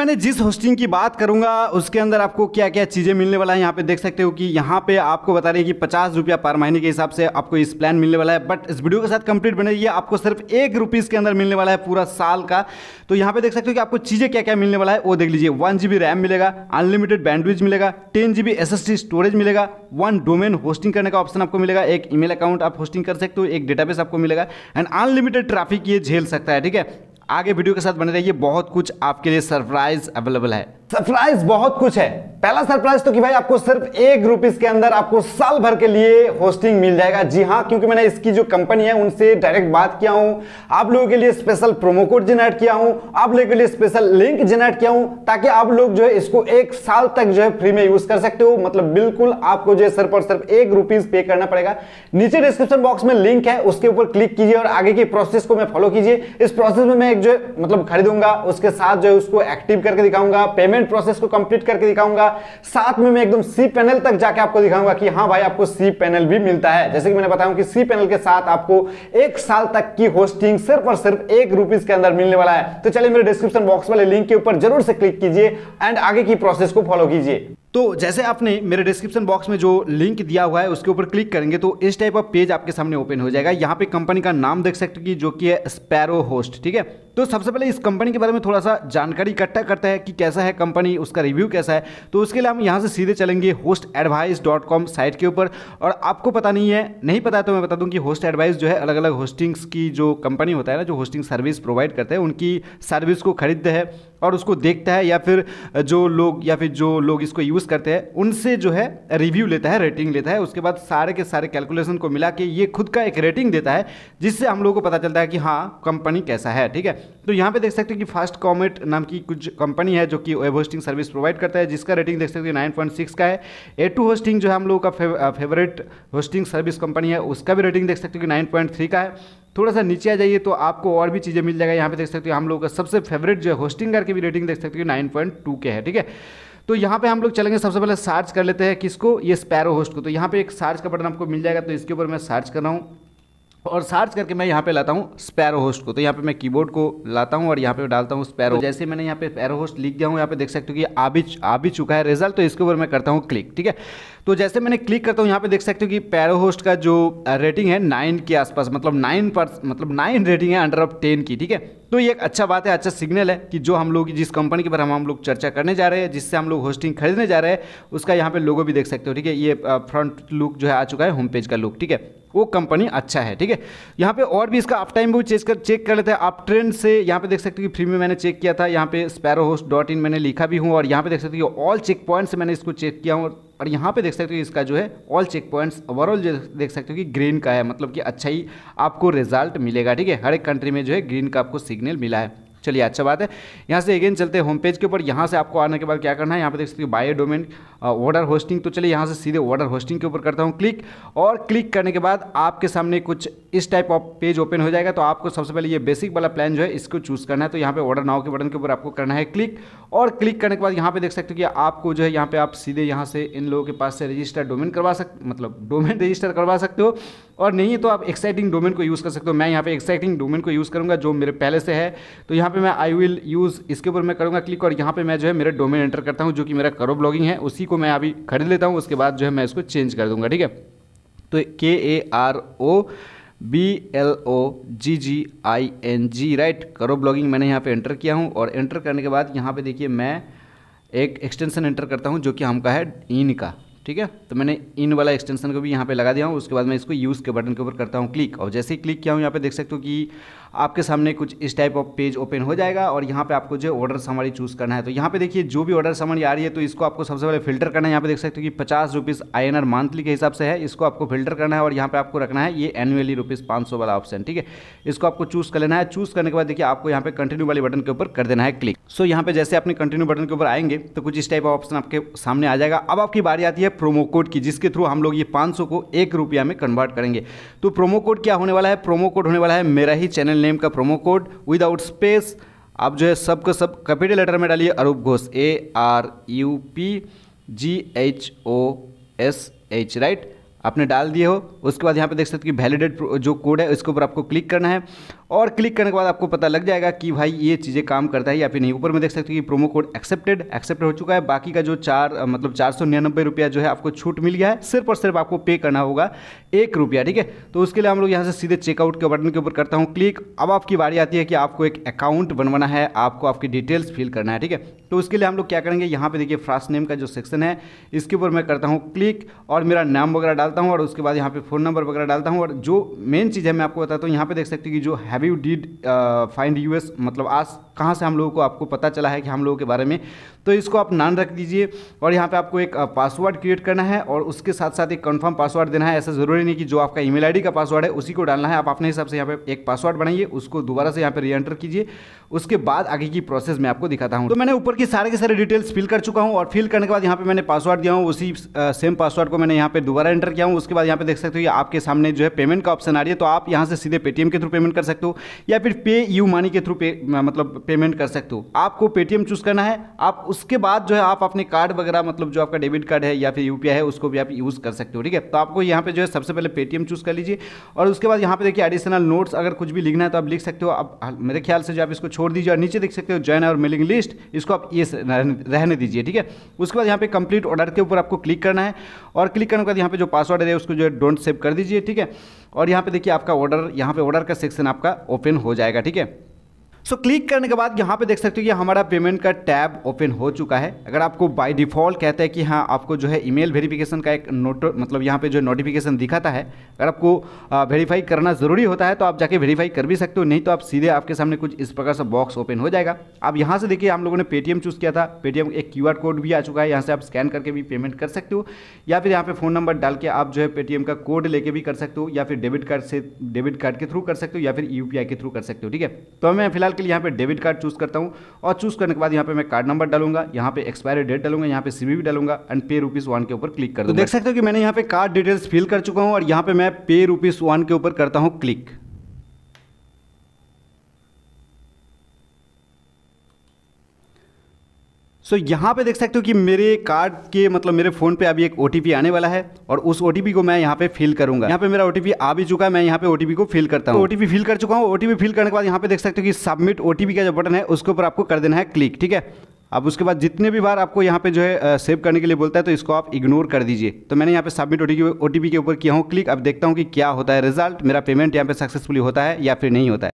मैंने जिस होस्टिंग की बात करूंगा उसके अंदर आपको क्या क्या चीज़ें मिलने वाला है यहाँ पे देख सकते हो कि यहाँ पे आपको बता रही है कि पचास रुपया पर महीने के हिसाब से आपको इस प्लान मिलने वाला है बट इस वीडियो के साथ कंप्लीट बने रही आपको सिर्फ एक रुपीज़ के अंदर मिलने वाला है पूरा साल का तो यहाँ पे देख सकते हो कि आपको चीज़ें क्या क्या मिलने वाला है वो देख लीजिए वन रैम मिलेगा अनलिमिटेड बैंडविज मिलेगा टेन जी स्टोरेज मिलेगा वन डोमेन होस्टिंग करने का ऑप्शन आपको मिलेगा एक ईमेल अकाउंट आप होस्टिंग कर सकते हो एक डेटाबेस आपको मिलेगा एंड अनलिमिटेड ट्राफिक ये झेल सकता है ठीक है आगे वीडियो के साथ बने रहिए बहुत कुछ आपके लिए सरप्राइज अवेलेबल है सरप्राइज बहुत कुछ है पहला सरप्राइज तो कि भाई आपको सिर्फ एक रुपीज के अंदर आपको साल भर के लिए होस्टिंग मिल जाएगा जी हाँ क्योंकि मैंने इसकी जो कंपनी है उनसे डायरेक्ट बात किया हूं आप लोगों के लिए स्पेशल प्रोमो कोड जनरेट किया हूं आप लोगों के लिए स्पेशल लिंक जनरेट किया हूं ताकि आप लोग जो है इसको एक साल तक जो है फ्री में यूज कर सकते हो मतलब बिल्कुल आपको जो है सिर्फ और सिर्फ एक रुपीज पे करना पड़ेगा नीचे डिस्क्रिप्शन बॉक्स में लिंक है उसके ऊपर क्लिक कीजिए और आगे की प्रोसेस को मैं फॉलो कीजिए इस प्रोसेस में मैं एक जो है मतलब खरीदूंगा उसके साथ जो है उसको एक्टिव करके दिखाऊंगा पेमेंट पेमेंट प्रोसेस को कंप्लीट करके दिखाऊंगा साथ में मैं एकदम सी पैनल तक जाके आपको दिखाऊंगा कि हाँ भाई आपको सी पैनल भी मिलता है जैसे कि मैंने बताया कि सी पैनल के साथ आपको एक साल तक की होस्टिंग सिर्फ और सिर्फ एक रुपीज के अंदर मिलने वाला है तो चलिए मेरे डिस्क्रिप्शन बॉक्स वाले लिंक के ऊपर जरूर से क्लिक कीजिए एंड आगे की प्रोसेस को फॉलो कीजिए तो जैसे आपने मेरे डिस्क्रिप्शन बॉक्स में जो लिंक दिया हुआ है उसके ऊपर क्लिक करेंगे तो इस टाइप का पेज आपके सामने ओपन हो जाएगा यहाँ पे कंपनी का नाम देख सकते कि जो कि है स्पैरो होस्ट ठीक है तो सबसे पहले इस कंपनी के बारे में थोड़ा सा जानकारी इकट्ठा करता है कि कैसा है कंपनी उसका रिव्यू कैसा है तो उसके लिए हम यहाँ से सीधे चलेंगे host advice dot com site के ऊपर और आपको पता नहीं है नहीं पता है तो मैं बता दूँ कि होस्ट एडवाइस जो है अलग अलग होस्टिंग्स की जो कंपनी होता है ना जो होस्टिंग सर्विस प्रोवाइड करते हैं उनकी सर्विस को खरीदते हैं और उसको देखता है या फिर जो लोग या फिर जो लोग इसको यूज़ यूज़ करते हैं उनसे जो है रिव्यू लेता है रेटिंग लेता है उसके बाद सारे के सारे कैलकुलेशन को मिला के ये खुद का एक रेटिंग देता है जिससे हम लोगों को पता चलता है कि हाँ कंपनी कैसा है ठीक है तो यहाँ पे देख सकते हैं कि फास्ट कॉमेट नाम की कुछ कंपनी है जो कि वेब होस्टिंग सर्विस प्रोवाइड करता है जिसका रेटिंग देख सकते हैं नाइन का है ए होस्टिंग जो है हम लोगों का फेवरेट होस्टिंग सर्विस कंपनी है उसका भी रेटिंग देख सकते हो कि नाइन का है थोड़ा सा नीचे आ जाइए तो आपको और भी चीज़ें मिल जाएगा यहाँ पे देख सकते हो हम लोग का सबसे फेवरेट जो है होस्टिंग करके भी रेटिंग देख सकते हो नाइन पॉइंट टू के है ठीक है तो यहाँ पे हम लोग चलेंगे सबसे पहले सर्च कर लेते हैं किसको ये स्पैरो होस्ट को तो यहाँ पे एक सर्च का बटन आपको मिल जाएगा तो इसके ऊपर मैं सर्च कर रहा हूँ और सर्च करके मैं यहाँ पे लाता हूँ स्पैरो होस्ट को तो यहाँ पे मैं कीबोर्ड को लाता हूँ और यहाँ पे डालता हूँ स्पैरो तो जैसे मैंने यहाँ पे स्पैरो होस्ट लिख दिया हूँ यहाँ पे देख सकते हो कि आ भी आ भी चुका है रिजल्ट तो इसके ऊपर मैं करता हूँ क्लिक ठीक है तो जैसे मैंने क्लिक करता हूँ यहाँ पे देख सकते हो कि पैरो होस्ट का जो रेटिंग है नाइन के आसपास मतलब नाइन मतलब नाइन रेटिंग है अंडर ऑफ टेन की ठीक है तो ये एक अच्छा बात है अच्छा सिग्नल है कि जो हम लोग जिस कंपनी के बारे में हम लोग चर्चा करने जा रहे हैं जिससे हम लोग होस्टिंग खरीदने जा रहे हैं उसका यहाँ पे लोगो भी देख सकते हो ठीक है ये फ्रंट लुक जो है आ चुका है होम पेज का लुक ठीक है वो कंपनी अच्छा है ठीक है यहाँ पे और भी इसका आप टाइम भी चेक कर चेक कर लेते हैं आप ट्रेंड से यहाँ पे देख सकते हो कि फ्री में मैंने चेक किया था यहाँ पे स्पैरो होस्ट डॉट इन मैंने लिखा भी हूँ और यहाँ पे देख सकते हो ऑल चेक पॉइंट से मैंने इसको चेक किया हूँ और यहाँ पे देख सकते हो इसका जो है ऑल चेक पॉइंट्स ओवरऑल जो देख सकते हो कि ग्रीन का है मतलब कि अच्छा ही आपको रिजल्ट मिलेगा ठीक है हर एक कंट्री में जो है ग्रीन का आपको सिग्नल मिला है चलिए अच्छा बात है यहाँ से अगेन चलते हैं होम पेज के ऊपर यहाँ से आपको आने के बाद क्या करना है यहाँ पे देख सकते हो बायो डोमेन ऑर्डर होस्टिंग तो चलिए यहाँ से सीधे ऑर्डर होस्टिंग के ऊपर करता हूँ क्लिक और क्लिक करने के बाद आपके सामने कुछ इस टाइप ऑफ पेज ओपन हो जाएगा तो आपको सबसे पहले ये बेसिक वाला प्लान जो है इसको चूज़ करना है तो यहाँ पर ऑर्डर नाव के बटन के ऊपर आपको करना है क्लिक और क्लिक करने के बाद यहाँ पे देख सकते हो कि आपको जो है यहाँ पे आप सीधे यहाँ से इन लोगों के पास से रजिस्टर डोमेन करवा सक मतलब डोमेन रजिस्टर करवा सकते हो और नहीं है तो आप एक्साइटिंग डोमेन को यूज़ कर सकते हो मैं यहाँ पे एक्साइटिंग डोमेन को यूज़ करूँगा जो मेरे पहले से है तो यहाँ पे मैं आई विल यूज़ इसके ऊपर मैं करूँगा क्लिक और यहाँ पे मैं जो है मेरा डोमेन एंटर करता हूँ जो कि मेरा करो ब्लॉगिंग है उसी को मैं अभी खरीद लेता हूँ उसके बाद जो है मैं इसको चेंज कर दूँगा ठीक है तो K A R O B L O G G I N G right करो ब्लॉगिंग मैंने यहाँ पे एंटर किया हूँ और एंटर करने के बाद यहाँ पे देखिए मैं एक एक्सटेंशन एंटर करता हूँ जो कि हमका है इन का ठीक है तो मैंने इन वाला एक्सटेंशन को भी यहाँ पे लगा दिया हूँ उसके बाद मैं इसको यूज़ के बटन के ऊपर करता हूँ क्लिक और जैसे ही क्लिक किया हूँ यहाँ पे देख सकते हो कि आपके सामने कुछ इस टाइप ऑफ पेज ओपन हो जाएगा और यहाँ पे आपको जो ऑर्डर समरी चूज़ करना है तो यहाँ पे देखिए जो भी ऑर्डर समरी आ रही है तो इसको आपको सबसे पहले फिल्टर करना है यहाँ पे देख सकते हो कि पचास रुपीज़ आई मंथली के हिसाब से है इसको आपको फिल्टर करना है और यहाँ पे आपको रखना है ये एनुअली रुपीज़ पाँच वाला ऑप्शन ठीक है इसको आपको चूज़ कर लेना है चूज़ करने के बाद देखिए आपको यहाँ पे कंटिन्यू वाले बटन के ऊपर कर देना है क्लिक सो यहाँ पे जैसे अपने कंटिन्यू बटन के ऊपर आएंगे तो कुछ इस टाइप ऑफ ऑप्शन आपके सामने आ जाएगा अब आपकी बारी आती है प्रोमो कोड की जिसके थ्रू हम लोग ये सौ को एक रुपया में कन्वर्ट करेंगे तो प्रोमो कोड क्या होने वाला है प्रोमो कोड होने वाला है मेरा ही चैनल चैनल नेम का प्रोमो कोड विदाउट स्पेस आप जो है सब का सब कैपिटल लेटर में डालिए Arup Ghosh A R U P G H O S H right आपने डाल दिए हो उसके बाद यहाँ पे देख सकते हो कि वैलिडेट जो कोड है उसके ऊपर आपको क्लिक करना है और क्लिक करने के बाद आपको पता लग जाएगा कि भाई ये चीज़ें काम करता है या फिर नहीं ऊपर में देख सकते हो कि प्रोमो कोड एक्सेप्टेड एक्सेप्ट हो चुका है बाकी का जो चार मतलब चार सौ निन्यानबे रुपया जो है आपको छूट मिल गया है सिर्फ और सिर्फ आपको पे करना होगा एक रुपया ठीक है तो उसके लिए हम लोग यहाँ से सीधे चेकआउट के बटन के ऊपर करता हूँ क्लिक अब आपकी बारी आती है कि आपको एक अकाउंट बनवाना है आपको आपकी डिटेल्स फिल करना है ठीक है तो उसके लिए हम लोग क्या करेंगे यहाँ पर देखिए फास्ट नेम का जो सेक्शन है इसके ऊपर मैं करता हूँ क्लिक और मेरा नाम वगैरह डालता हूँ और उसके बाद यहाँ पर फ़ोन नंबर वगैरह डालता हूँ और जो मेन चीज़ है मैं आपको बताता हूँ यहाँ पर देख सकते हो कि जो है have you did find us मतलब आज कहाँ से हम लोगों को आपको पता चला है कि हम लोगों के बारे में तो इसको आप नान रख दीजिए और यहाँ पे आपको एक पासवर्ड uh, क्रिएट करना है और उसके साथ साथ एक कंफर्म पासवर्ड देना है ऐसा ज़रूरी नहीं कि जो आपका ईमेल आईडी का पासवर्ड है उसी को डालना है आप अपने हिसाब से यहाँ पे एक पासवर्ड बनाइए उसको दोबारा से यहाँ पे री एंटर कीजिए उसके बाद आगे की प्रोसेस मैं आपको दिखाता हूँ तो मैंने ऊपर की सारे के सारे डिटेल्स फिल कर चुका हूँ और फिल करने के बाद यहाँ पे मैंने पासवर्ड दिया हूँ उसी सेम पासवर्ड को मैंने यहाँ पे दोबारा एंटर किया हूँ उसके बाद यहाँ पे देख सकते हो आपके सामने जो है पेमेंट का ऑप्शन आ रही है तो आप यहाँ से सीधे पेटीएम के थ्रू पेमेंट कर सकते हो या फिर पे यू मनी के थ्रू पे, मतलब पेमेंट कर सकते हो आपको पेटीएम चूज करना है आप उसके बाद जो है आप अपने कार्ड वगैरह मतलब जो आपका डेबिट कार्ड है या फिर यूपीआई है उसको भी आप यूज़ कर सकते हो ठीक है तो आपको यहाँ पे जो है सबसे पहले पेटीएम चूज कर लीजिए और उसके बाद यहाँ पे देखिए एडिशनल नोट्स अगर कुछ भी लिखना है तो आप लिख सकते हो आप मेरे ख्याल से जो आप इसको छोड़ दीजिए और नीचे देख सकते हो ज्वाइन और मेलिंग लिस्ट इसको आप ये रहने दीजिए ठीक है उसके बाद यहाँ पे कंप्लीट ऑर्डर के ऊपर आपको क्लिक करना है और क्लिक करने के बाद यहाँ पे जो पासवर्ड है उसको जो है डोंट सेव कर दीजिए ठीक है और यहाँ पे देखिए आपका ऑर्डर यहाँ पे ऑर्डर का सेक्शन आपका ओपन हो जाएगा ठीक है सो so, क्लिक करने के बाद यहाँ पे देख सकते हो कि हमारा पेमेंट का टैब ओपन हो चुका है अगर आपको बाय डिफॉल्ट कहता है कि हाँ आपको जो है ईमेल वेरिफिकेशन का एक नोट मतलब यहाँ पे जो नोटिफिकेशन दिखाता है अगर आपको वेरीफाई करना ज़रूरी होता है तो आप जाके वेरीफाई कर भी सकते हो नहीं तो आप सीधे आपके सामने कुछ इस प्रकार से बॉक्स ओपन हो जाएगा आप यहाँ से देखिए हम लोगों ने पेटीएम चूज़ किया था पेटीएम एक क्यू कोड भी आ चुका है यहाँ से आप स्कैन करके भी पेमेंट कर सकते हो या फिर यहाँ पर फ़ोन नंबर डाल के आप जो है पेटीएम का कोड लेके भी कर सकते हो या फिर डेबिट कार्ड से डेबिट कार्ड के थ्रू कर सकते हो या फिर यू के थ्रू कर सकते हो ठीक है तो हमें फिलहाल फिलहाल के लिए यहाँ पे डेबिट कार्ड चूज़ करता हूँ और चूज़ करने के बाद यहाँ पे मैं कार्ड नंबर डालूंगा यहाँ पे एक्सपायरी डेट डालूंगा यहाँ पे सीवी भी डालूंगा एंड पे रूपीज वन के ऊपर क्लिक कर तो देख सकते हो कि मैंने यहाँ पे कार्ड डिटेल्स फिल कर चुका हूँ और यहाँ पे मैं पे रूपीज वन के ऊपर करता हूँ क्लिक सो so, यहाँ पे देख सकते हो कि मेरे कार्ड के मतलब मेरे फ़ोन पे अभी एक ओ आने वाला है और उस ओ को मैं यहाँ पे फिल करूंगा यहाँ पे मेरा ओ आ भी चुका है मैं यहाँ पे ओ को फिल करता हूँ ओ फिल कर चुका हूँ ओ फिल करने के बाद यहाँ पे देख सकते हो कि सबमिट ओ का जो बटन है उसके ऊपर आपको कर देना है क्लिक ठीक है अब उसके बाद जितने भी बार आपको यहाँ पे जो है सेव करने के लिए बोलता है तो इसको आप इग्नोर कर दीजिए तो मैंने यहाँ पे सबमिट ओ के ऊपर किया हूँ क्लिक अब देखता हूँ कि क्या होता है रिजल्ट मेरा पेमेंट यहाँ पे सक्सेसफुली होता है या फिर नहीं होता है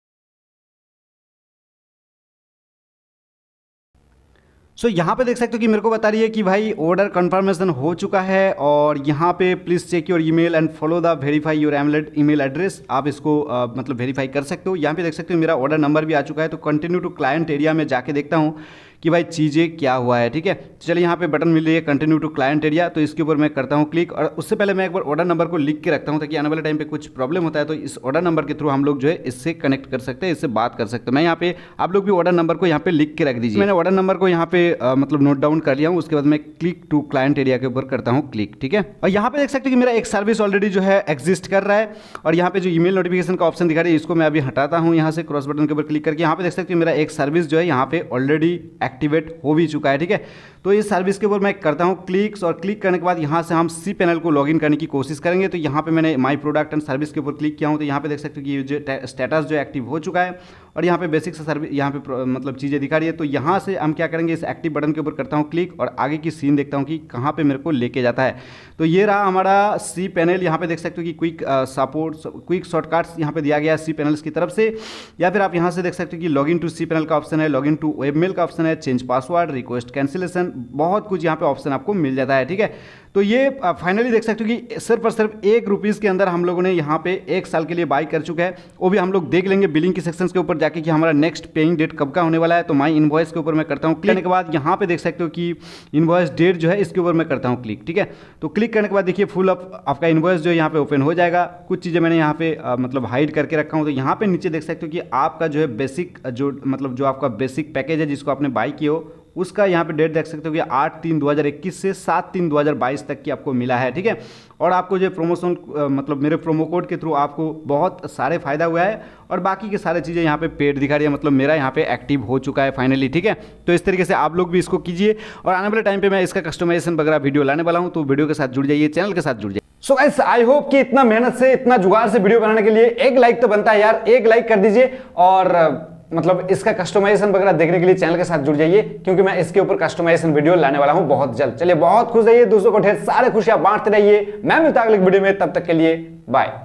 सो so, यहाँ पे देख सकते हो कि मेरे को बता रही है कि भाई ऑर्डर कंफर्मेशन हो चुका है और यहाँ पे please check your email and follow the verify your एमलेट ईमेल एड्रेस आप इसको आ, मतलब वेरीफाई कर सकते हो यहाँ पे देख सकते हो मेरा ऑर्डर नंबर भी आ चुका है तो कंटिन्यू टू क्लाइंट एरिया में जाके देखता हूँ कि भाई चीज़ें क्या हुआ है ठीक है तो चलिए यहाँ पे बटन मिल रही है कंटिन्यू टू क्लाइंट एरिया तो इसके ऊपर मैं करता हूँ क्लिक और उससे पहले मैं एक बार ऑर्डर नंबर को लिख के रखता हूँ ताकि आने वाले टाइम पे कुछ प्रॉब्लम होता है तो इस ऑर्डर नंबर के थ्रू हम लोग जो है इससे कनेक्ट कर सकते हैं इससे बात कर सकते हैं मैं यहाँ पे आप लोग भी ऑर्डर नंबर को यहाँ पे लिख के रख दीजिए मैंने ऑर्डर नंबर को यहाँ पे आ, मतलब नोट डाउन कर लिया हूँ उसके बाद मैं क्लिक टू क्लाइंट एरिया के ऊपर करता हूँ क्लिक ठीक है और यहाँ पे देख सकते हो कि मेरा एक सर्विस ऑलरेडी जो है एग्जिस्ट कर रहा है और यहाँ पे जो ईमेल नोटिफिकेशन का ऑप्शन दिखा रही है इसको मैं अभी हटाता हूँ यहाँ से क्रॉस बटन के ऊपर क्लिक करके यहाँ पे देख सकते हैं मेरा एक सर्विस जो है यहाँ पे ऑलरेडी एक्टिवेट हो भी चुका है ठीक है तो इस सर्विस के ऊपर मैं करता हूँ क्लिक्स और क्लिक करने के बाद यहाँ से हम सी पैनल को लॉगिन करने की कोशिश करेंगे तो यहाँ पे मैंने माई प्रोडक्ट एंड सर्विस के ऊपर क्लिक किया हूँ तो यहाँ पे देख सकते हो कि ये जो स्टेटस जो एक्टिव हो चुका है और यहाँ पे बेसिक से सर्विस यहाँ पे मतलब चीज़ें दिखा रही है तो यहाँ से हम क्या करेंगे इस एक्टिव बटन के ऊपर करता हूँ क्लिक और आगे की सीन देखता हूँ कि कहाँ पर मेरे को लेके जाता है तो ये रहा हमारा सी पैनल यहाँ पे देख सकते हो कि क्विक सपोर्ट क्विक शॉर्टकट्स यहाँ पर दिया गया है सी पैनल्स की तरफ से या फिर आप यहाँ से देख सकते हो कि log in to C panel का ऑप्शन है लॉग इन टू मेल का ऑप्शन है चेंज पासवर्ड रिक्वेस्ट कैंसिलेशन बहुत कुछ यहाँ पर ऑप्शन आपको मिल जाता है ठीक है तो ये फाइनली देख सकते हो कि सिर्फ और सिर्फ एक रुपीज़ के अंदर हम लोगों ने यहाँ पे एक साल के लिए बाई कर चुका है वो भी हम लोग देख लेंगे बिलिंग के सेक्शन के ऊपर जाके कि हमारा नेक्स्ट पेइंग डेट कब का होने वाला है तो माई इन्वॉइस के ऊपर मैं करता हूँ क्लिक करने के बाद यहाँ पे देख सकते हो कि इन्वॉइस डेट जो है इसके ऊपर मैं करता हूँ क्लिक ठीक है तो क्लिक करने के बाद देखिए फुल अप आपका इन्वॉइस जो है यहाँ पे ओपन हो जाएगा कुछ चीज़ें मैंने यहाँ पे मतलब हाइड करके रखा हूँ तो यहाँ पे नीचे देख सकते हो कि आपका जो है बेसिक जो मतलब जो आपका बेसिक पैकेज है जिसको आपने बाई किया हो उसका यहाँ पे डेट देख सकते हो कि आठ तीन 2021 से सात तीन 2022 तक की आपको मिला है ठीक है और आपको जो प्रोमोशन मतलब मेरे प्रोमो कोड के थ्रू आपको बहुत सारे फ़ायदा हुआ है और बाकी की सारी चीज़ें यहाँ पे पेड दिखा रही है मतलब मेरा यहाँ पे एक्टिव हो चुका है फाइनली ठीक है तो इस तरीके से आप लोग भी इसको कीजिए और आने वाले टाइम पर मैं इसका कस्टमाइजेशन वगैरह वीडियो लाने वाला हूँ तो वीडियो के साथ जुड़ जाइए चैनल के साथ जुड़ जाइए सो गाइस आई होप कि इतना मेहनत से इतना जुगाड़ से वीडियो बनाने के लिए एक लाइक तो बनता है यार एक लाइक कर दीजिए और मतलब इसका कस्टमाइजेशन वगैरह देखने के लिए चैनल के साथ जुड़ जाइए क्योंकि मैं इसके ऊपर कस्टमाइजेशन वीडियो लाने वाला हूं बहुत जल्द चलिए बहुत खुश रहिए दूसरों को ढेर सारे खुशियां बांटते रहिए मैं मिलता अगले वीडियो में तब तक के लिए बाय